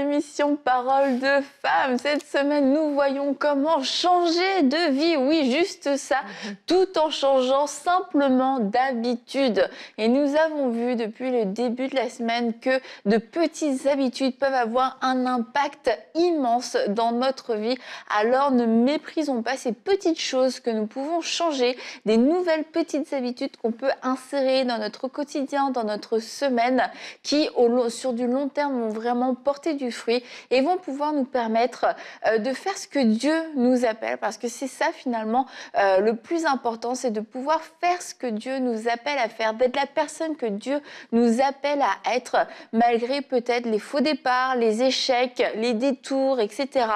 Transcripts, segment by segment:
émission Parole de Femme. Cette semaine, nous voyons comment changer de vie. Oui, juste ça, mhm. tout en changeant simplement d'habitude. Et nous avons vu depuis le début de la semaine que de petites habitudes peuvent avoir un impact immense dans notre vie. Alors ne méprisons pas ces petites choses que nous pouvons changer, des nouvelles petites habitudes qu'on peut insérer dans notre quotidien, dans notre semaine, qui au sur du long terme ont vraiment porté du fruits et vont pouvoir nous permettre euh, de faire ce que Dieu nous appelle. Parce que c'est ça finalement euh, le plus important, c'est de pouvoir faire ce que Dieu nous appelle à faire, d'être la personne que Dieu nous appelle à être, malgré peut-être les faux départs, les échecs, les détours, etc.,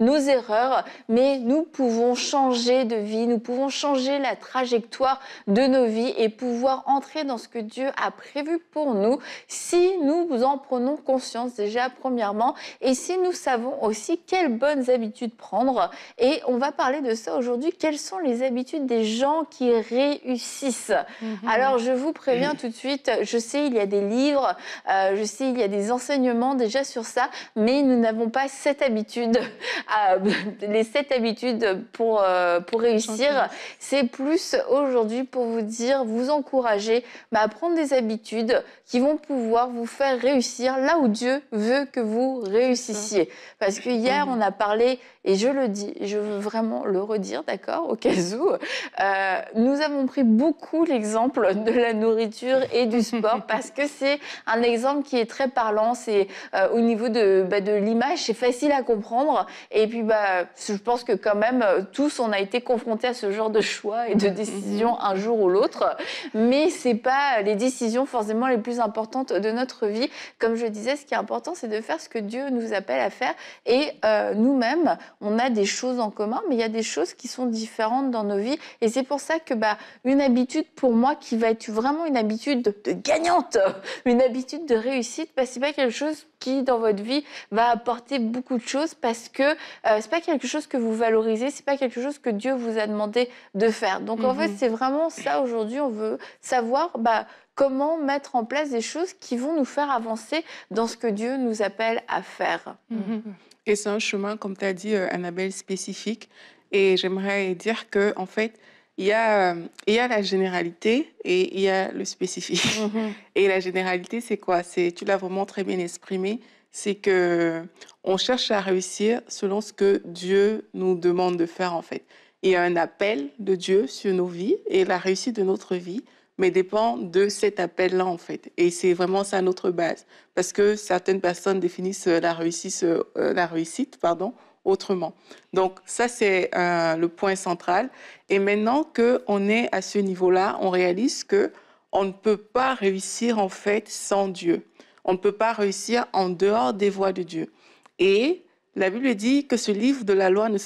nos erreurs. Mais nous pouvons changer de vie, nous pouvons changer la trajectoire de nos vies et pouvoir entrer dans ce que Dieu a prévu pour nous si nous en prenons conscience déjà, premièrement, et si nous savons aussi quelles bonnes habitudes prendre. Et on va parler de ça aujourd'hui. Quelles sont les habitudes des gens qui réussissent mhm. Alors, je vous préviens tout de suite, je sais, il y a des livres, euh, je sais, il y a des enseignements déjà sur ça, mais nous n'avons pas cette habitude, euh, les sept habitudes pour, euh, pour réussir. C'est plus aujourd'hui pour vous dire, vous encourager bah, à prendre des habitudes qui vont pouvoir vous faire réussir là où Dieu veut que vous réussissiez. Parce que hier, mm. on a parlé et je le dis, je veux vraiment le redire, d'accord, au cas où. Euh, nous avons pris beaucoup l'exemple de la nourriture et du sport parce que c'est un exemple qui est très parlant. C'est euh, au niveau de, bah, de l'image, c'est facile à comprendre. Et puis, bah, je pense que quand même, euh, tous, on a été confrontés à ce genre de choix et de décisions un jour ou l'autre. Mais c'est pas les décisions forcément les plus importantes de notre vie. Comme je disais, ce qui est important, c'est de faire ce que Dieu nous appelle à faire. Et nous-mêmes, on a des choses en commun, mais il y a des choses qui sont différentes dans nos vies. Et c'est pour ça que bah, une habitude pour moi qui va être vraiment une habitude de, gagnante, une habitude de réussite, ce bah, c'est pas quelque chose qui dans votre vie va apporter beaucoup de choses parce que euh, c'est pas quelque chose que vous valorisez, c'est pas quelque chose que Dieu vous a demandé de faire. Donc en fait, mhm. c'est vraiment ça aujourd'hui. On veut savoir bah, comment mettre en place des choses qui vont nous faire avancer dans ce que Dieu nous appelle à faire. Mhm. Et c'est un chemin, comme tu as dit, euh, Annabelle, spécifique. Et j'aimerais dire que, en fait, il y, a, euh, il y a la généralité et il y a le spécifique. Mm-hmm. Et la généralité, c'est quoi C'est Tu l'as vraiment très bien exprimé. C'est que euh, on cherche à réussir selon ce que Dieu nous demande de faire, en fait. Il y a un appel de Dieu sur nos vies et la réussite de notre vie mais dépend de cet appel-là, en fait. Et c'est vraiment ça notre base. Parce que certaines personnes définissent euh, la réussite, euh, euh, la réussite pardon, autrement. Donc ça, c'est le point central. Et maintenant qu'on est à ce niveau-là, on réalise que on ne peut pas réussir, en fait, sans Dieu. On ne peut pas réussir en dehors des voies de Dieu. Et la Bible dit que ce livre de la loi ne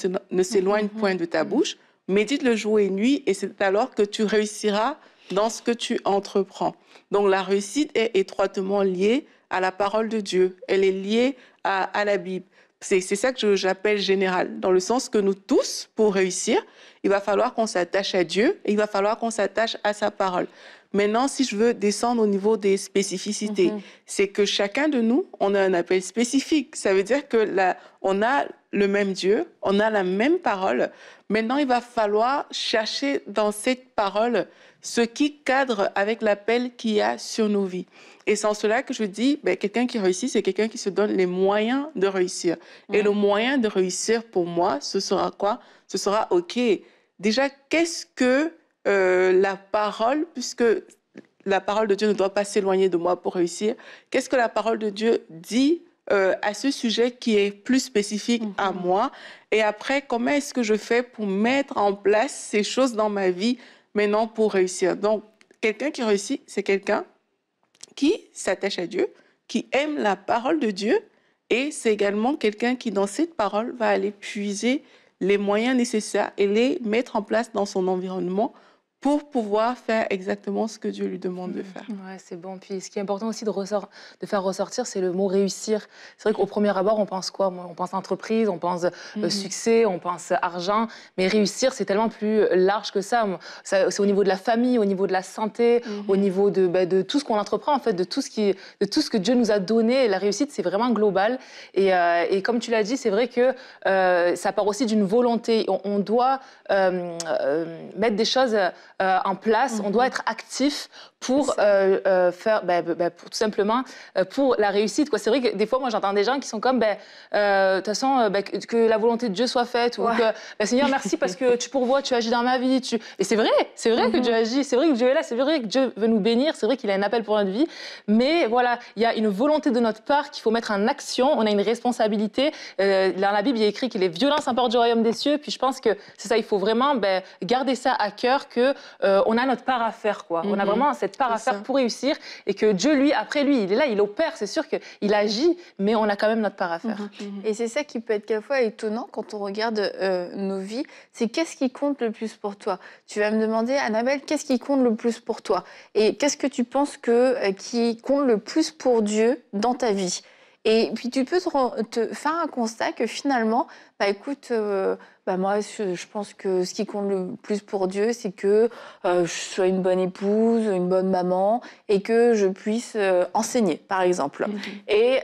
s'éloigne mm-hmm. point de ta mm-hmm. bouche. Médite le jour et nuit, et c'est alors que tu réussiras dans ce que tu entreprends. Donc la réussite est étroitement liée à la parole de Dieu, elle est liée à, la Bible. C'est ça que j'appelle général, dans le sens que nous tous, pour réussir, il va falloir qu'on s'attache à Dieu et il va falloir qu'on s'attache à sa parole. Maintenant, si je veux descendre au niveau des spécificités, mhm. c'est que chacun de nous, on a un appel spécifique. Ça veut dire que là, on a le même Dieu, on a la même parole. Maintenant, il va falloir chercher dans cette parole ce qui cadre avec l'appel qu'il y a sur nos vies. Et c'est en cela que je dis, ben, quelqu'un qui réussit, c'est quelqu'un qui se donne les moyens de réussir. Mm. Et le moyen de réussir, pour moi, ce sera quoi Ce sera, OK, déjà, qu'est-ce que euh, la parole, puisque la parole de Dieu ne doit pas s'éloigner de moi pour réussir, qu'est-ce que la parole de Dieu dit euh, à ce sujet qui est plus spécifique à mm-hmm. moi Et après, comment est-ce que je fais pour mettre en place ces choses dans ma vie mais non pour réussir. Donc, quelqu'un qui réussit, c'est quelqu'un qui s'attache à Dieu, qui aime la parole de Dieu, et c'est également quelqu'un qui, dans cette parole, va aller puiser les moyens nécessaires et les mettre en place dans son environnement pour pouvoir faire exactement ce que Dieu lui demande de mm. faire. Ouais, c'est bon. Puis ce qui est important aussi de, ressort, de faire ressortir, c'est le mot réussir. C'est vrai qu'au premier abord, on pense quoi On pense entreprise, on pense euh, mm-hmm. succès, on pense euh, argent, mais réussir, c'est tellement plus euh, large que ça. c'est au niveau de la famille, au niveau de la santé, mm-hmm. au niveau bah, de, tout ce qu'on entreprend, en fait, de tout, ce qui, de tout ce que Dieu nous a donné. La réussite, c'est vraiment global. Et, comme tu l'as dit, c'est vrai que ça part aussi d'une volonté. On, doit mettre des choses euh, en place. On doit mhm. être actif pour euh, euh, faire, ben, ben, ben, pour, tout simplement, euh, pour la réussite. C'est vrai que des fois, moi, j'entends des gens qui sont comme, ben, de toute façon, que, la volonté de Dieu soit faite, ou que, Seigneur, merci parce que tu pourvois, tu agis dans ma vie. Tu... Et c'est vrai, c'est vrai que mm-hmm. Dieu agit, c'est vrai que Dieu est là, c'est vrai que Dieu veut nous bénir, c'est vrai qu'il a un appel pour notre vie. Mais voilà, il y a une volonté de notre part qu'il faut mettre en action, on a une responsabilité. dans la Bible, il est écrit que les violences porte du royaume des cieux, puis je pense que c'est ça, il faut vraiment garder ça à cœur, que on a notre part à faire, quoi. On a mm-hmm. vraiment cette par part à faire pour réussir et que Dieu, lui, après lui, il est là, il opère. C'est sûr qu'il agit, mais on a quand même notre part à faire. Mhm, mhm. Et c'est ça qui peut être quelquefois étonnant quand on regarde euh, nos vies. C'est qu'est-ce qui compte le plus pour toi Tu vas me demander, Annabelle, qu'est-ce qui compte le plus pour toi Et qu'est-ce que tu penses que, euh, qui compte le plus pour Dieu dans ta vie et puis tu peux te, faire un constat que finalement, bah écoute, euh, bah moi je, pense que ce qui compte le plus pour Dieu, c'est que euh, je sois une bonne épouse, une bonne maman, et que je puisse euh, enseigner, par exemple. Mhm. et,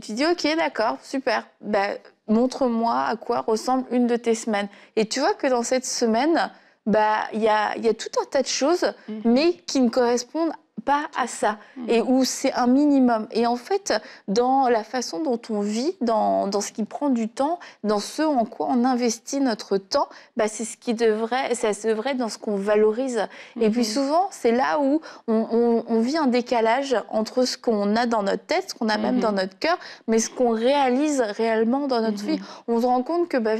tu dis, ok, d'accord, super. Bah, montre-moi à quoi ressemble une de tes semaines. Et tu vois que dans cette semaine, bah il y a, tout un tas de choses, mhm. mais qui ne correspondent pas à ça et où c'est un minimum. Et en fait, dans la façon dont on vit, dans, dans, ce qui prend du temps, dans ce en quoi on investit notre temps, bah, c'est ce qui devrait, ça se devrait dans ce qu'on valorise. Et puis mhm. souvent, c'est là où on, vit un décalage entre ce qu'on a dans notre tête, ce qu'on a même dans mhm. notre cœur, mais ce qu'on réalise réellement dans notre vie. Mhm. On se rend compte que bah,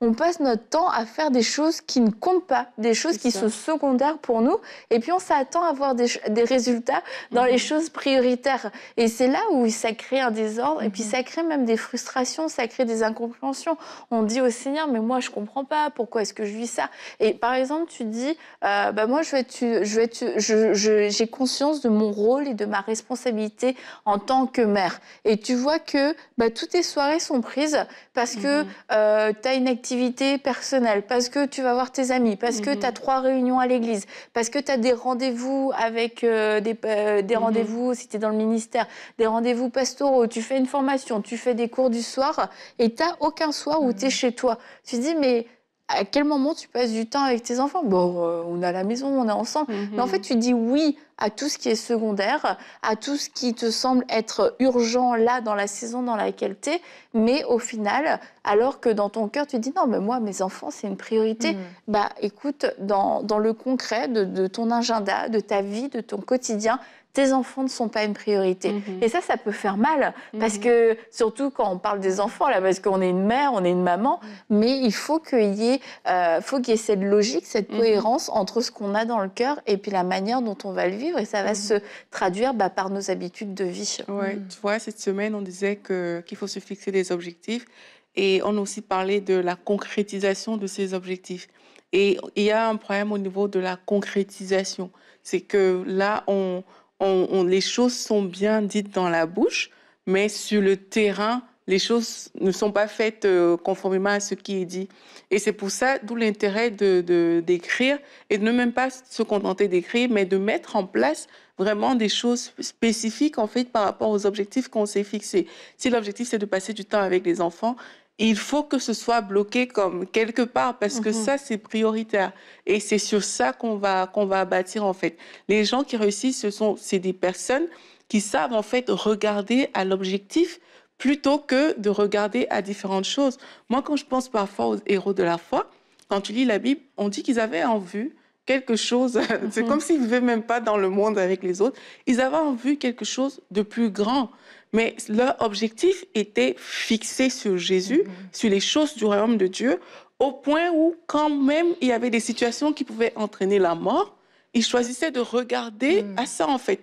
on, passe notre temps à faire des choses qui ne comptent pas, des choses qui sont secondaires pour nous, et puis on s'attend à avoir des, des résultats dans les mhm. choses prioritaires. Et c'est là où ça crée un désordre et puis mhm. ça crée même des frustrations, ça crée des incompréhensions. On dit au Seigneur, mais moi je comprends pas, pourquoi est-ce que je vis ça Et par exemple, tu dis, euh, bah moi je vais je j'ai conscience de mon rôle et de ma responsabilité en tant que mère. Et tu vois que bah, toutes tes soirées sont prises parce que mhm. euh, tu as une activité personnelle, parce que tu vas voir tes amis, parce que tu as trois réunions à l'église, parce que tu as des rendez-vous avec euh, euh, des, euh, mhm. rendez-vous, si tu es dans le ministère, des rendez-vous pastoraux, tu fais une formation, tu fais des cours du soir et tu n'as aucun soir où mhm. tu es chez toi. Tu te dis, mais à quel moment tu passes du temps avec tes enfants Bon, euh, on est à la maison, on est ensemble. Mhm. Mais en fait, tu dis oui à tout ce qui est secondaire, à tout ce qui te semble être urgent là, dans la saison dans laquelle tu es. Mais au final, alors que dans ton cœur, tu dis non, mais moi, mes enfants, c'est une priorité. Mhm. Bah écoute, dans, le concret de ton agenda, de ta vie, de ton quotidien, tes enfants ne sont pas une priorité. Mhm. Et ça, ça peut faire mal, parce mhm. que surtout quand on parle des enfants, là, parce qu'on est une mère, on est une maman, mais il faut qu'il y, ait, euh, faut qu'il y ait cette logique, cette mhm. cohérence entre ce qu'on a dans le cœur et puis la manière dont on va le vivre, et ça va se traduire bah, par nos habitudes de vie. Ouais, tu vois, cette semaine, on disait qu'il faut se fixer des objectifs. Et on a aussi parlé de la concrétisation de ces objectifs. Et il y a un problème au niveau de la concrétisation. C'est que là, on, les choses sont bien dites dans la bouche, mais sur le terrain, les choses ne sont pas faites euh, conformément à ce qui est dit. Et c'est pour ça d'où l'intérêt de, d'écrire et de ne même pas se contenter d'écrire, mais de mettre en place vraiment des choses spécifiques en fait par rapport aux objectifs qu'on s'est fixés. Si l'objectif c'est de passer du temps avec les enfants, il faut que ce soit bloqué comme quelque part parce que mhm. ça c'est prioritaire et c'est sur ça qu'on va qu'on va bâtir en fait. Les gens qui réussissent ce sont c'est des personnes qui savent en fait regarder à l'objectif plutôt que de regarder à différentes choses. Moi quand je pense parfois aux héros de la foi, quand tu lis la Bible, on dit qu'ils avaient en vue quelque chose, c'est mhm. comme s'ils ne vivaient même pas dans le monde avec les autres, ils avaient en vue quelque chose de plus grand. Mais leur objectif était fixé sur Jésus, mhm. sur les choses du royaume de Dieu, au point où, quand même, il y avait des situations qui pouvaient entraîner la mort, ils choisissaient de regarder mhm. à ça, en fait.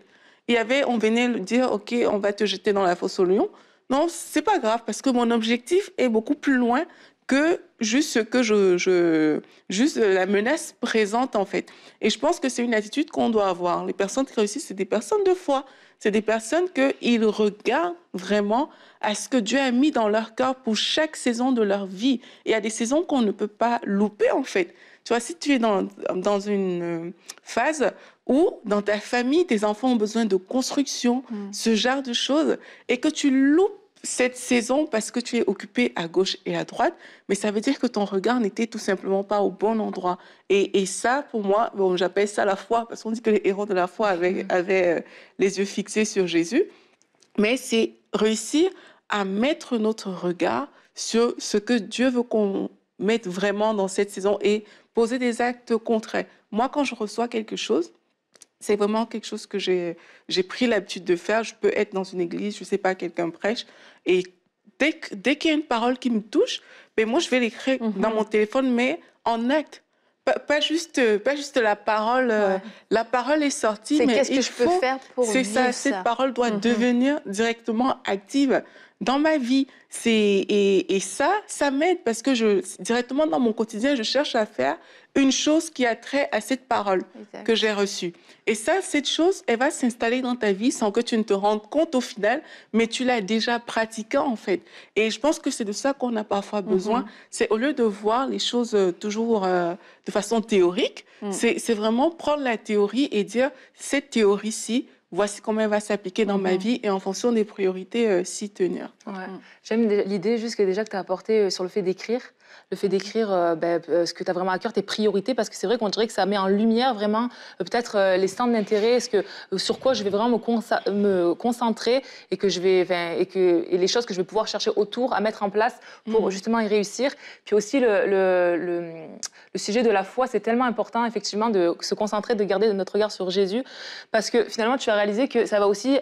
Il y avait, on venait dire, OK, on va te jeter dans la fosse au lion. Non, c'est pas grave, parce que mon objectif est beaucoup plus loin que juste ce que je, juste la menace présente en fait. Et je pense que c'est une attitude qu'on doit avoir. Les personnes qui réussissent, c'est des personnes de foi. C'est des personnes qu'ils regardent vraiment à ce que Dieu a mis dans leur cœur pour chaque saison de leur vie. il y a des saisons qu'on ne peut pas louper, en fait. Tu vois, si tu es dans, une euh, phase où dans ta famille, tes enfants ont besoin de construction, mm. ce genre de choses, et que tu loupes cette saison parce que tu es occupé à gauche et à droite, mais ça veut dire que ton regard n'était tout simplement pas au bon endroit. Et, ça, pour moi, j'appelle ça la foi, parce qu'on dit que les héros de la foi avaient, mm. euh, les yeux fixés sur Jésus, mais c'est réussir à mettre notre regard sur ce que Dieu veut qu'on mette vraiment dans cette saison et poser des actes contraires. Moi, quand je reçois quelque chose, c'est vraiment quelque chose que j'ai pris l'habitude de faire. Je peux être dans une église, je ne sais pas, quelqu'un prêche, et dès, qu'il dès y a une parole qui me touche, mais ben moi, je vais l'écrire mhm. dans mon téléphone, mais en acte. Pas, juste, pas juste la parole. Euh, la parole est sortie, mais qu'est-ce que je peux faire pour C'est ça, Cette parole doit mhm. devenir directement active dans ma vie. C'est et, ça, ça m'aide parce que je directement dans mon quotidien, je cherche à faire une chose qui a trait à cette parole que j'ai reçue. Et ça, cette chose, elle va s'installer dans ta vie sans que tu ne te rendes compte au final, mais tu l'as déjà pratiquée en fait. Et je pense que c'est de ça qu'on a parfois mhm. besoin. C'est au lieu de voir les choses euh, toujours euh, de façon théorique, mm. c'est vraiment prendre la théorie et dire cette théorie-ci voici comment elle va s'appliquer dans ma mhm. vie et en fonction des priorités si euh, s'y tenir. Mm. J'aime l'idée juste que déjà que tu as apporté euh, sur le fait d'écrire le fait d'écrire euh, ben, euh, ce que tu as vraiment à cœur, tes priorités, parce que c'est vrai qu'on dirait que ça met en lumière vraiment euh, peut-être les centres d'intérêt, ce que, sur quoi je vais vraiment me, concentrer et que je vais et que les choses que je vais pouvoir chercher autour à mettre en place pour mmh. justement y réussir. Puis aussi le, sujet de la foi, c'est tellement important effectivement de se concentrer, de garder notre regard sur Jésus, parce que finalement tu as réalisé que ça va aussi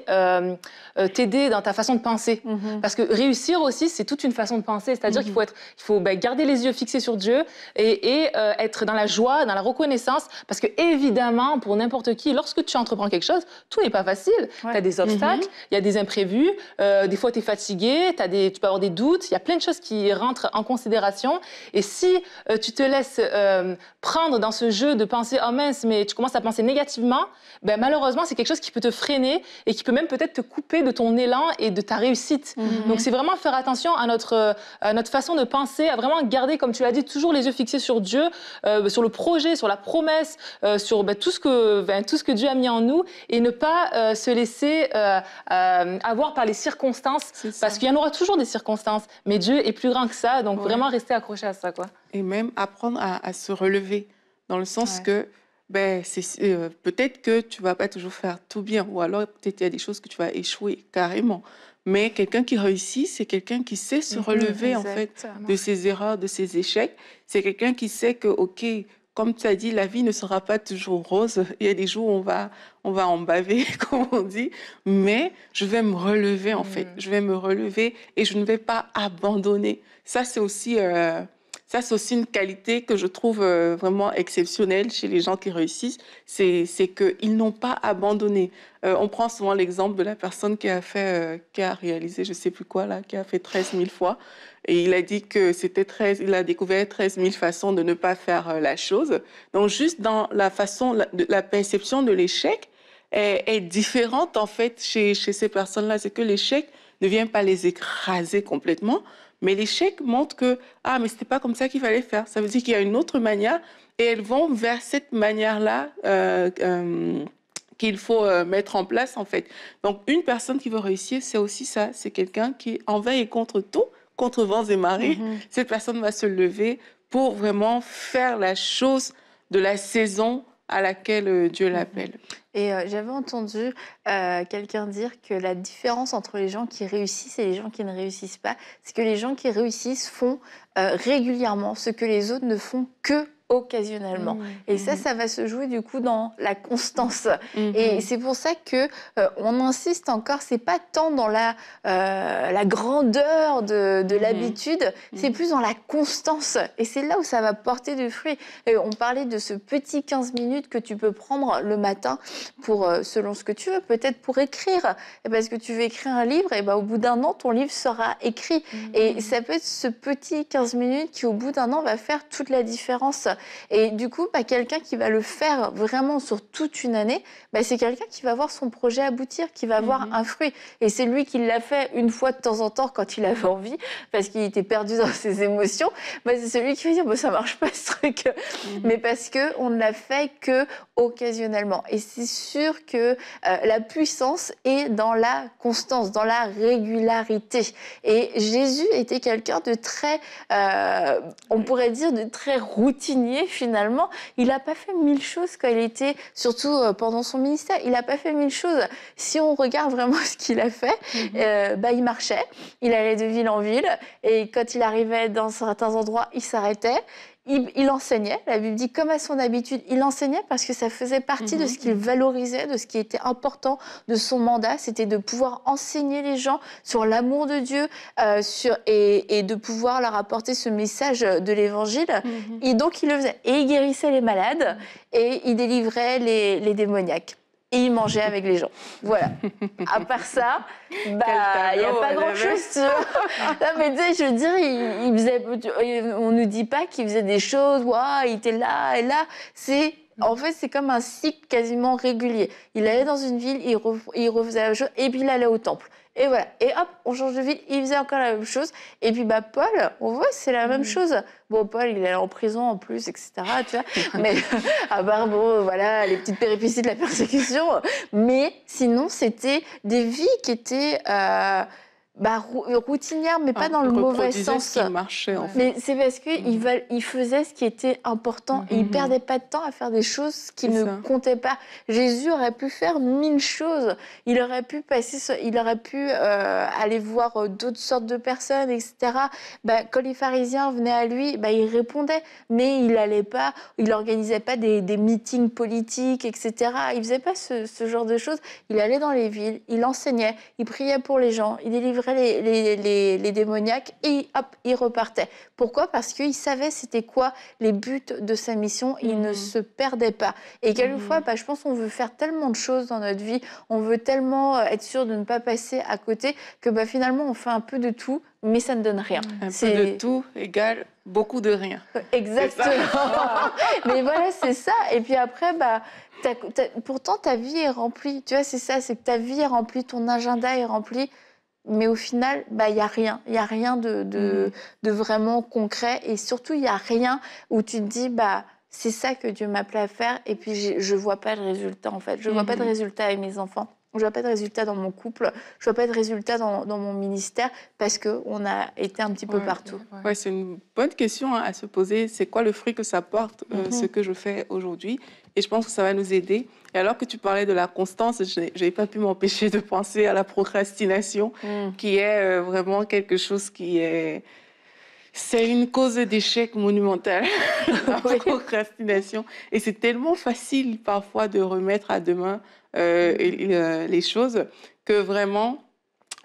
t'aider dans ta façon de penser, mmh parce que réussir aussi c'est toute une façon de penser, c'est-à-dire qu'il mmh faut être, il faut garder ben, garder les yeux fixés sur Dieu et, euh, être dans la joie, dans la reconnaissance. Parce que, évidemment, pour n'importe qui, lorsque tu entreprends quelque chose, tout n'est pas facile. Tu as des obstacles, mhm. il y a des imprévus, euh, des fois tu es fatigué, as des, tu peux avoir des doutes, il y a plein de choses qui rentrent en considération. Et si euh, tu te laisses prendre dans ce jeu de penser, oh mince, mais tu commences à penser négativement, ben, malheureusement, c'est quelque chose qui peut te freiner et qui peut même peut-être te couper de ton élan et de ta réussite. Mhm. Donc, c'est vraiment faire attention à notre, à notre façon de penser, à vraiment garder, comme tu l'as dit, toujours les yeux fixés sur Dieu, euh, sur le projet, sur la promesse, euh, sur bah, tout, ce que, tout ce que Dieu a mis en nous et ne pas euh, se laisser avoir par les circonstances parce qu'il y en aura toujours des circonstances. Mais Dieu est plus grand que ça, donc vraiment rester accroché à ça. Quoi. Et même apprendre à, se relever dans le sens que ben, peut-être que tu vas pas toujours faire tout bien, ou alors peut-être il y a des choses que tu vas échouer carrément. Mais quelqu'un qui réussit, c'est quelqu'un qui sait se mhm, relever en fait de ses erreurs, de ses échecs. C'est quelqu'un qui sait que, ok, comme tu as dit, la vie ne sera pas toujours rose. Il y a des jours où on va, on va en baver, comme on dit. Mais je vais me relever, en fait. Mhm. Je vais me relever et je ne vais pas abandonner. Ça, c'est aussi euh, ça, c'est aussi une qualité que je trouve euh, vraiment exceptionnelle chez les gens qui réussissent, c'est qu'ils n'ont pas abandonné. Euh, on prend souvent l'exemple de la personne qui a euh, réalisé, je ne sais plus quoi qui a fait 13 000 fois, et il a dit que c'était 13, il a découvert 13 000 façons de ne pas faire la chose. Donc juste dans la façon, la, perception de l'échec est, différente en fait chez ces personnes-là, c'est que l'échec ne vient pas les écraser complètement, mais l'échec montre que ah mais c'était pas comme ça qu'il fallait faire. Ça veut dire qu'il y a une autre manière et elles vont vers cette manière là euh, euh, qu'il faut euh, mettre en place en fait. Donc une personne qui veut réussir, c'est aussi ça. C'est quelqu'un qui en veille et contre tout, contre vents et marées. Mm-hmm. Cette personne va se lever pour vraiment faire la chose de la saison à laquelle euh, Dieu mhm. l'appelle. Et euh, j'avais entendu euh, quelqu'un dire que la différence entre les gens qui réussissent et les gens qui ne réussissent pas, c'est que les gens qui réussissent font régulièrement ce que les autres ne font que occasionnellement. Mmh, et ça, mmh. ça va se jouer du coup dans la constance. Mmh, et c'est pour ça que euh, on insiste encore. C'est pas tant dans la euh, la grandeur de, de l'habitude, c'est plus dans la constance. Et c'est là où ça va porter du fruit. on parlait de ce petit 15 minutes que tu peux prendre le matin pour euh, selon ce que tu veux, peut-être pour écrire. parce que tu veux écrire un livre, et ben au bout d'un an, ton livre sera écrit. Et ça peut être ce petit 15 minutes qui au bout d'un an va faire toute la différence. Et du coup, bah, quelqu'un qui va le faire vraiment sur toute une année, bah, c'est quelqu'un qui va voir son projet aboutir, qui va voir mhm. un fruit. Et c'est lui qui l'a fait une fois de temps en temps quand il avait envie, parce qu'il était perdu dans ses émotions. Bah, c'est celui qui va dire, bah, ça marche pas ce truc. Mhm. Mais parce qu'on ne l'a fait que occasionnellement. Et c'est sûr que euh, la puissance est dans la constance, dans la régularité. Et Jésus était quelqu'un de très, euh, on pourrait dire, de très routinier finalement, il n'a pas fait mille choses quand il était, surtout euh, pendant son ministère, il n'a pas fait mille choses. Si on regarde vraiment ce qu'il a fait, mhm. euh, bah, il marchait, il allait de ville en ville, et quand il arrivait dans certains endroits, il s'arrêtait. Il, enseignait, la Bible dit, comme à son habitude, il enseignait parce que ça faisait partie de ce mhm. qu'il valorisait, de ce qui était important de son mandat, c'était de pouvoir enseigner les gens sur l'amour de Dieu euh, sur, et, de pouvoir leur apporter ce message de l'Évangile. Mhm. Et donc il le faisait. Et il guérissait les malades mhm. et il délivrait les démoniaques et il mangeait avec les gens. Voilà. À part ça, bah, il n'y a pas grand-chose. mais tu sais, je veux dire, il, faisait, on ne nous dit pas qu'il faisait des choses, il était là et là. C'est en fait, c'est comme un cycle quasiment régulier. Il allait dans une ville, il, refaisait la chose, et puis il allait au temple. Et voilà. Et hop, on change de ville. Il faisait encore la même chose. Et puis, bah, Paul, on voit, c'est la même mm. chose. Bon, Paul, il est en prison en plus, etc. Tu vois mais à part, bon, voilà, les petites péripéties de la persécution. Mais sinon, c'était des vies qui étaient. Euh, bah, euh, routinière, mais pas dans le mauvais sens. Mais c'est parce qu'il mm-hmm. faisait ce qui était important et et ne mm-hmm. perdait pas de temps à faire des choses qui ne comptaient pas. Jésus aurait pu faire mille choses. Il aurait pu passer, il aurait pu euh, aller voir euh, d'autres sortes de personnes, etc. Bah, quand les pharisiens venaient à lui, bah, il répondait, mais il allait pas, il organisait pas des, des meetings politiques, etc. Il faisait pas ce genre de choses. Il allait dans les villes, il enseignait, il priait pour les gens, il délivrait les, démoniaques et hop, il repartait. Pourquoi Parce qu'il savait c'était quoi les buts de sa mission. Il ne hmm. se perdait pas. Et quelquefois, hmm. bah, je pense qu'on veut faire tellement de choses dans notre vie, on veut tellement euh, être sûr de ne pas passer à côté que bah, finalement, on fait un peu de tout, mais ça ne donne rien. Un peu de tout égale beaucoup de rien. Exactement. mais voilà, c'est ça. Et puis après, bah, pourtant, ta vie est remplie. Tu vois, c'est ça, c'est que ta vie est remplie, ton agenda est rempli mais au final, bah, il bah, n'y a rien. Il n'y a rien de, mm. de, vraiment concret. Et surtout, il n'y a rien où tu te dis, bah, c'est ça que Dieu m'a appelé à faire. Et puis, je ne vois pas le résultat, en fait. Je ne vois pas de mm. résultat avec mes enfants. Je ne vois pas de résultat dans mon couple. Je ne vois pas de résultat dans, mon ministère parce qu'on a été un petit peu partout. Ouais, c'est une bonne question hein, à se poser. C'est quoi le fruit que ça porte, euh, mm-hmm. ce que je fais aujourd'hui Et je pense que ça va nous aider et alors que tu parlais de la constance, je n'ai pas pu m'empêcher de penser à la procrastination, hmm. qui est euh, vraiment quelque chose qui est... C'est une cause d'échec monumentale, ah la procrastination. Et c'est tellement facile parfois de remettre à demain euh, hmm. euh les choses que vraiment,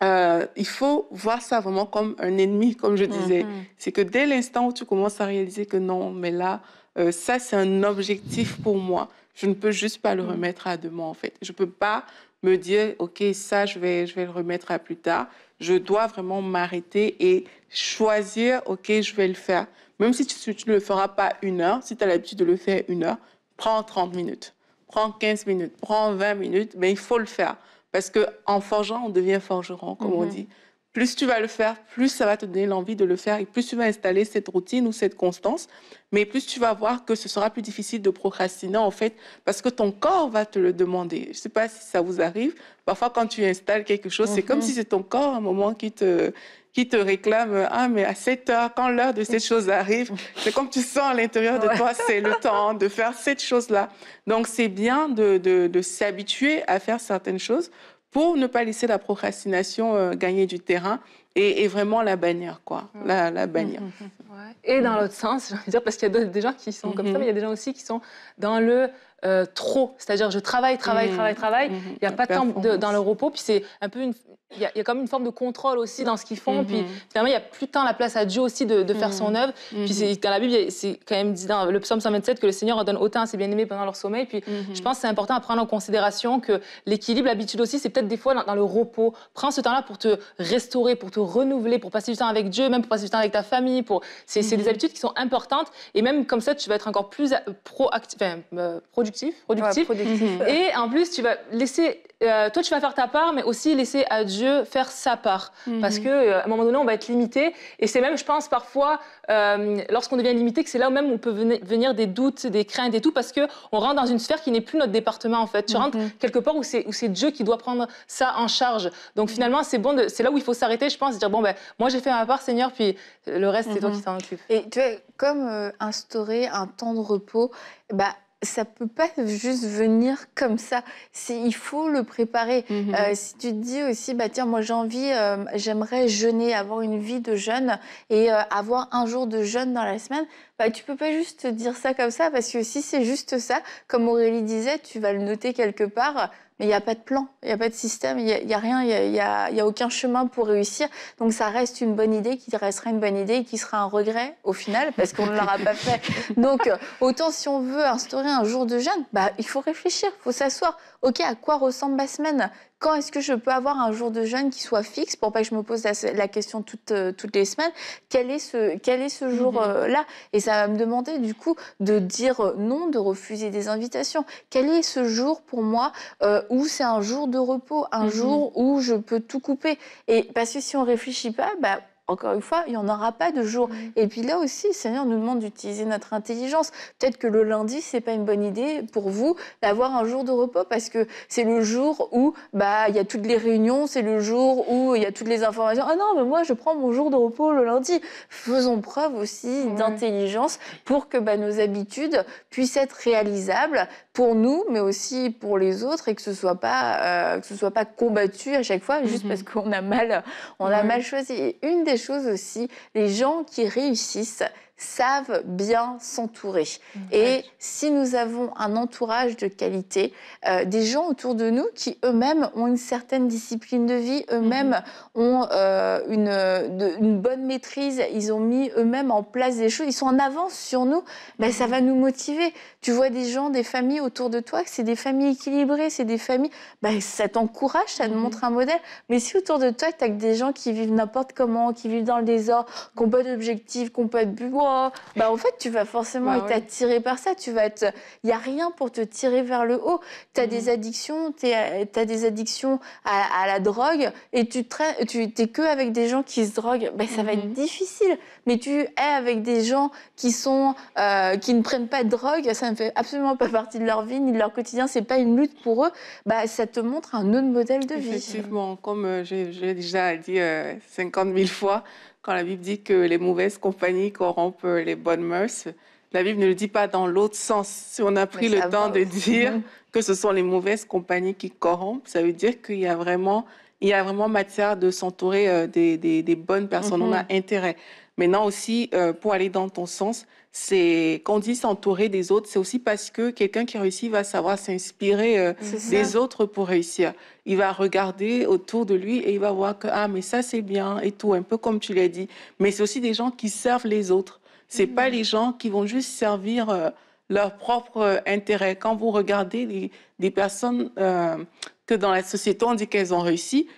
euh, il faut voir ça vraiment comme un ennemi, comme je disais. Mhm. C'est que dès l'instant où tu commences à réaliser que non, mais là, euh, ça, c'est un objectif pour moi. Je ne peux juste pas le mhm. remettre à demain, en fait. Je ne peux pas me dire, OK, ça, je vais, je vais le remettre à plus tard. Je dois vraiment m'arrêter et choisir, OK, je vais le faire. Même si tu, tu ne le feras pas une heure, si tu as l'habitude de le faire une heure, prends 30 minutes, prends 15 minutes, prends 20 minutes, mais il faut le faire parce qu'en forgeant, on devient forgeron, comme on mhm. dit plus tu vas le faire, plus ça va te donner l'envie de le faire et plus tu vas installer cette routine ou cette constance, mais plus tu vas voir que ce sera plus difficile de procrastiner en fait parce que ton corps va te le demander. Je ne sais pas si ça vous arrive, parfois quand tu installes quelque chose, c'est comme mhm. si c'est ton corps à un moment qui te qui te réclame ah mais à cette heure, quand l'heure de cette chose arrive, c'est comme tu sens à l'intérieur de toi c'est le temps de faire cette chose là. Donc c'est bien de s'habituer à faire certaines choses pour ne pas laisser la procrastination euh, gagner du terrain et, vraiment la bannir, quoi. Mmh. La, la, mmh, mmh, Et dans l'autre sens, dire, parce qu'il y a des gens qui sont comme ça, mais il y a des gens aussi qui sont dans le euh, trop. C'est-à-dire, je travaille, travaille, mmh. travaille, travaille. Mmh. Il y n'y a pas de temps dans le repos. Puis c'est un peu une. Il y, a, comme une forme de contrôle aussi dans ce qu'ils font. Puis mmh. finalement, il n'y a plus tant la place à Dieu aussi de, faire son œuvre. Puis dans la Bible, c'est quand même dit dans le psaume 127 que le Seigneur donne autant à ses bien-aimés pendant leur sommeil. Puis je pense que c'est important à prendre en considération que l'équilibre, l'habitude aussi, c'est peut-être des fois dans, le repos. Prends ce temps-là pour te restaurer, pour te renouveler, pour passer du temps avec Dieu, même pour passer du temps avec ta famille. Pour... C'est des habitudes qui sont importantes. Et même comme ça, tu vas être encore plus proactif. enfin, euh, productif, productif. Mhm. Et en plus, tu vas laisser euh, toi, tu vas faire ta part, mais aussi laisser à Dieu faire sa part. Mhm. Parce que euh, à un moment donné, on va être limité. Et c'est même, je pense, parfois, euh, lorsqu'on devient limité, que c'est là où même on peut venir des doutes, des craintes et tout, parce qu'on rentre dans une sphère qui n'est plus notre département, en fait. Tu rentres mhm. quelque part où c'est Dieu qui doit prendre ça en charge. Donc finalement, c'est bon, c'est là où il faut s'arrêter, je pense, et dire bon, ben, moi, j'ai fait ma part, Seigneur, puis le reste, c'est toi qui t'en occupes. Et tu vois, comme instaurer un temps de repos, bah, ça peut pas juste venir comme ça. Il faut le préparer. Mhm. Euh, si tu te dis aussi, bah tiens, moi j'ai envie, euh, j'aimerais jeûner, avoir une vie de jeûne et euh, avoir un jour de jeûne dans la semaine, bah, tu peux pas juste dire ça comme ça, parce que si c'est juste ça, comme Aurélie disait, tu vas le noter quelque part, mais il n'y a pas de plan, il n'y a pas de système, il n'y a, rien, il n'y a, aucun chemin pour réussir. Donc ça reste une bonne idée qui restera une bonne idée et qui sera un regret au final, parce qu'on ne l'aura pas fait. Donc autant si on veut instaurer un jour de jeûne, bah, il faut réfléchir, il faut s'asseoir. OK, à quoi ressemble ma semaine quand est-ce que je peux avoir un jour de jeûne qui soit fixe pour pas que je me pose la, question toutes, euh, toutes les semaines Quel est ce, est ce mhm. jour-là euh, Et ça va me demander du coup de dire euh, non, de refuser des invitations. Quel est ce jour pour moi où c'est un jour de repos, un mhm. jour où je peux tout couper Et parce que si on réfléchit pas, bah, encore une fois, il n'y en aura pas de jour. Mm. Et puis là aussi, Seigneur nous demande d'utiliser notre intelligence. Peut-être que le lundi, c'est pas une bonne idée pour vous d'avoir un jour de repos parce que c'est le jour où bah il y a toutes les réunions, c'est le jour où il y a toutes les informations. Ah non, mais moi je prends mon jour de repos le lundi. Faisons preuve aussi d'intelligence pour que bah, nos habitudes puissent être réalisables pour nous, mais aussi pour les autres et que ce soit pas euh, que ce soit pas combattu à chaque fois juste mm-hmm. parce qu'on a mal on a mal choisi. une des chose aussi, les gens qui réussissent, savent bien s'entourer. Et si nous avons un entourage de qualité, euh, des gens autour de nous qui eux-mêmes ont une certaine discipline de vie, eux-mêmes mhm. ont euh, une, bonne maîtrise, ils ont mis eux-mêmes en place des choses, ils sont en avance sur nous, ben, ça mhm. va nous motiver. Tu vois des gens, des familles autour de toi, c'est des familles équilibrées, c'est des familles, ben, ça t'encourage, ça te mhm. montre un modèle. Mais si autour de toi, tu as que des gens qui vivent n'importe comment, qui vivent dans le désordre, qui n'ont pas d'objectif, qui n'ont pas de but, Hein. Bah, en fait, tu vas forcément bah être attiré par ça. Tu vas Il n'y a rien pour te tirer vers le haut. Tu as mm. euh, des addictions, tu as des addictions à, la drogue et tu, n'es tu que avec des gens qui se droguent. Bah, ça va être mm-hmm. difficile. Mais tu es avec des gens qui sont euh, qui ne prennent pas de drogue, ça ne fait absolument pas partie de leur vie ni de leur quotidien. n'est pas une lutte pour eux. ça te montre un autre modèle de vie. Effectivement, comme euh, j'ai déjà dit 50 000 fois, quand la Bible dit que les mauvaises compagnies corrompent les bonnes mœurs, la Bible ne le dit pas dans l'autre sens. Si on a pris le temps de dire que ce sont les mauvaises compagnies qui corrompent, ça veut dire qu'il y a vraiment, matière de s'entourer euh, des, bonnes personnes. On mhm. a intérêt. Maintenant aussi, euh, pour aller dans ton sens, c'est qu'on dit s'entourer des autres, c'est aussi parce que quelqu'un qui réussit va savoir s'inspirer euh, des autres pour réussir. Il va regarder autour de lui et il va voir que ah mais ça c'est bien et tout, un peu comme tu l'as dit. Mais c'est aussi des gens qui servent les autres. C'est pas mhm. les gens qui vont juste servir euh, leur propre euh, intérêt. Quand vous regardez des personnes que dans la société on dit qu'elles ont réussi,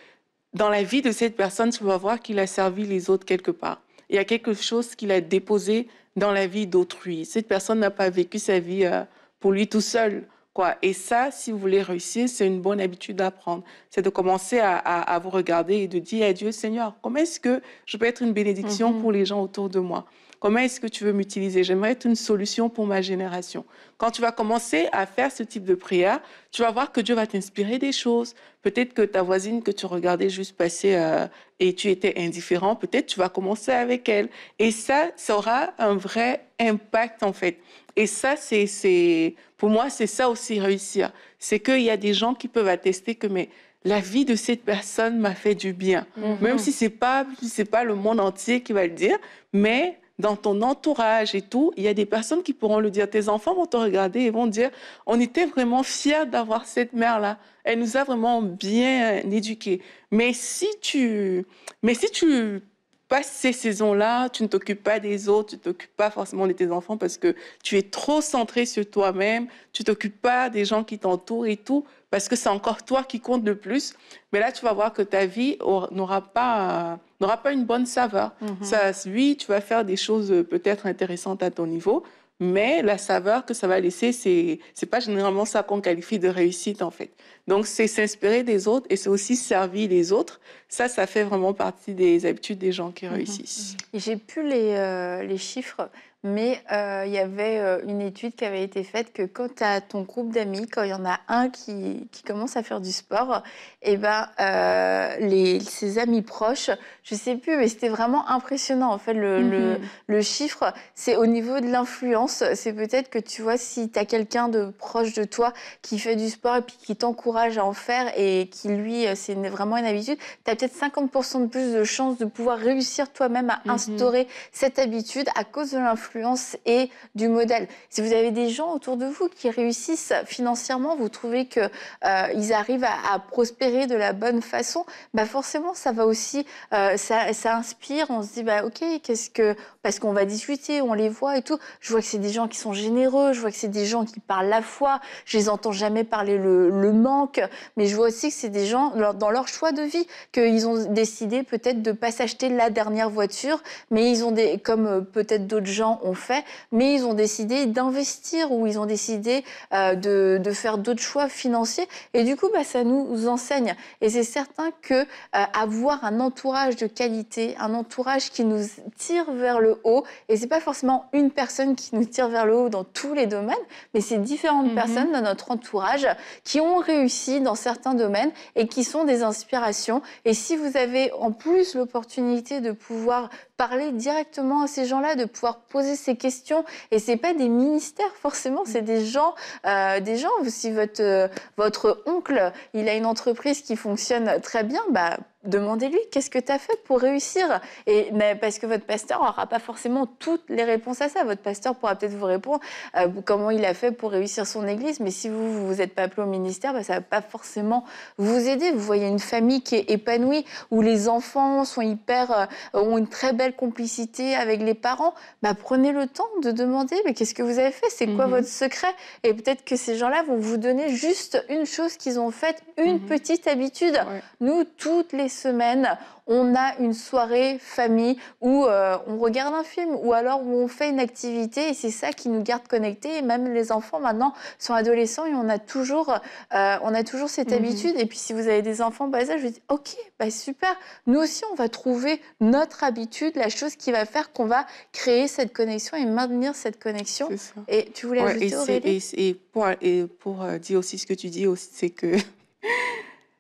dans la vie de cette personne, tu vas voir qu'il a servi les autres quelque part. Il y a quelque chose qu'il a déposé dans la vie d'autrui. Cette personne n'a pas vécu sa vie euh, pour lui tout seul. Quoi. Et ça, si vous voulez réussir, c'est une bonne habitude à prendre. C'est de commencer à, vous regarder et de dire à Seigneur, comment est-ce que je peux être une bénédiction mhm. pour les gens autour de moi Comment est-ce que tu veux m'utiliser J'aimerais être une solution pour ma génération. Quand tu vas commencer à faire ce type de prière, tu vas voir que Dieu va t'inspirer des choses. Peut-être que ta voisine que tu regardais juste passer euh, et tu étais indifférent, peut-être tu vas commencer avec elle. Et ça, ça aura un vrai impact en fait. Et ça, c'est, pour moi, c'est ça aussi réussir. C'est qu'il y a des gens qui peuvent attester que mais la vie de cette personne m'a fait du bien, mm-hmm. même si c'est pas, c'est pas le monde entier qui va le dire, mais dans ton entourage et tout, il y a des personnes qui pourront le dire. Tes enfants vont te regarder et vont dire, on était vraiment fiers d'avoir cette mère-là. Elle nous a vraiment bien éduqués. Mais si tu, mais si tu passes ces saisons-là, tu ne t'occupes pas des autres, tu ne t'occupes pas forcément de tes enfants parce que tu es trop centré sur toi-même, tu t'occupes pas des gens qui t'entourent et tout, parce que c'est encore toi qui compte le plus. Mais là, tu vas voir que ta vie n'aura pas, n'aura pas une bonne saveur. Mhm. Ça, oui, tu vas faire des choses euh, peut-être intéressantes à ton niveau, mais la saveur que ça va laisser, ce c'est pas généralement ça qu'on qualifie de réussite en fait. Donc c'est s'inspirer des autres et c'est aussi servir les autres. Ça, ça fait vraiment partie des habitudes des gens qui mhm. réussissent. J'ai plus les, euh, les chiffres, mais euh, il y avait euh, une étude qui avait été faite que quand tu as ton groupe d'amis, quand il y en a un qui, commence à faire du sport, et eh ben, euh, ses amis proches je sais plus, mais c'était vraiment impressionnant en fait mhm. le, chiffre. C'est au niveau de l'influence, c'est peut-être que tu vois si tu as quelqu'un de proche de toi qui fait du sport et puis qui t'encourage à en faire et qui lui c'est vraiment une habitude, tu as peut-être 50% de plus de chances de pouvoir réussir toi-même à mhm. instaurer cette habitude à cause de l'influence et du modèle. Si vous avez des gens autour de vous qui réussissent financièrement, vous trouvez qu'ils euh, arrivent à, prospérer de la bonne façon, bah forcément ça va aussi euh, ça, inspire, on se dit, bah ok, qu'est-ce que. Parce qu'on va discuter, on les voit et tout. Je vois que c'est des gens qui sont généreux, je vois que c'est des gens qui parlent la foi, je les entends jamais parler le, manque, mais je vois aussi que c'est des gens, dans leur choix de vie, qu'ils ont décidé peut-être de ne pas s'acheter la dernière voiture, mais ils ont des. Comme euh, peut-être d'autres gens ont fait, mais ils ont décidé d'investir ou ils ont décidé euh, de, faire d'autres choix financiers. Et du coup, bah, ça nous enseigne. Et c'est certain que euh, avoir un entourage de qualité, un entourage qui nous tire vers le haut. Et c'est pas forcément une personne qui nous tire vers le haut dans tous les domaines, mais c'est différentes mhm. personnes dans notre entourage qui ont réussi dans certains domaines et qui sont des inspirations. Et si vous avez en plus l'opportunité de pouvoir parler directement à ces gens-là, de pouvoir poser ces questions. Et c'est pas des ministères forcément, c'est des gens, euh, des gens. Si votre euh, votre oncle, il a une entreprise qui fonctionne très bien, bah demandez-lui qu'est-ce que tu as fait pour réussir et parce que votre pasteur n'aura pas forcément toutes les réponses à ça votre pasteur pourra peut-être vous répondre euh, comment il a fait pour réussir son église mais si vous vous êtes pas appelé au ministère bah, ça va pas forcément vous aider vous voyez une famille qui est épanouie où les enfants sont hyper euh, ont une très belle complicité avec les parents bah, prenez le temps de demander mais qu'est-ce que vous avez fait c'est quoi mhm. votre secret et peut-être que ces gens-là vont vous donner juste une chose qu'ils ont faite une mhm. petite habitude nous toutes les semaines, on a une soirée famille où euh, on regarde un film ou alors où on fait une activité et c'est ça qui nous garde connectés. Et même les enfants maintenant sont adolescents et on a toujours, euh, on a toujours cette mhm. habitude. Et puis si vous avez des enfants bas âge, je dis ok, bah super. Nous aussi, on va trouver notre habitude, la chose qui va faire qu'on va créer cette connexion et maintenir cette connexion. Et tu voulais ajouter et, pour, et pour euh, dire aussi ce que tu dis, c'est que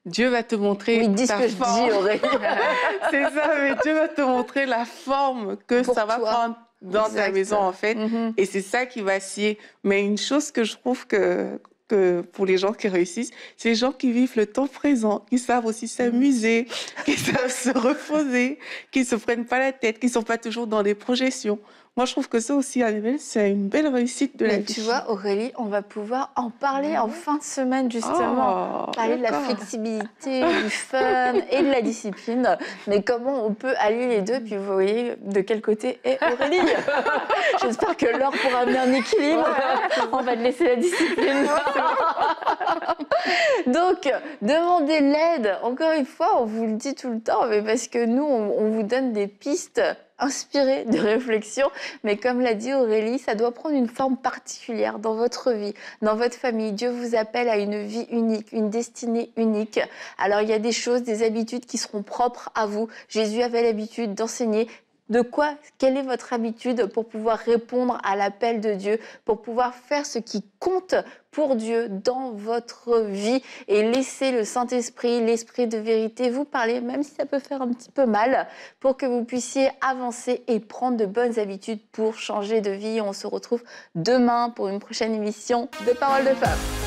Dieu va te montrer. Oui, c'est ça, mais Dieu va te montrer la forme que ça va prendre dans ta maison, en fait. Mm-hmm. Et c'est ça qui va scier. Mais une chose que je trouve que, que pour les gens qui réussissent, c'est les gens qui vivent le temps présent, qui savent aussi mm. s'amuser, qui savent se reposer, qui ne se prennent pas la tête, qui ne sont pas toujours dans des projections. Moi, je trouve que ça aussi, Annabelle, c'est une belle réussite de la Tu vois, Aurélie, on va pouvoir en parler en ah fin de semaine, justement. Oh, parler de la flexibilité, du fun et de la discipline. Mais comment on peut allier les deux Puis vous voyez de quel côté est Aurélie. J'espère que Laure pourra amener un équilibre. on va te laisser la discipline. Donc, demandez l'aide. Encore une fois, on vous le dit tout le temps, mais parce que nous, on vous donne des pistes inspiré de réflexion. Mais comme l'a dit Aurélie, ça doit prendre une forme particulière dans votre vie, dans votre famille. Dieu vous appelle à une vie unique, une destinée unique. Alors il y a des choses, des habitudes qui seront propres à vous. Jésus avait l'habitude d'enseigner de quoi, quelle est votre habitude pour pouvoir répondre à l'appel de Dieu, pour pouvoir faire ce qui compte pour Dieu dans votre vie et laisser le Saint-Esprit, l'Esprit de vérité vous parler, même si ça peut faire un petit peu mal, pour que vous puissiez avancer et prendre de bonnes habitudes pour changer de vie. On se retrouve demain pour une prochaine émission de Paroles de Femmes.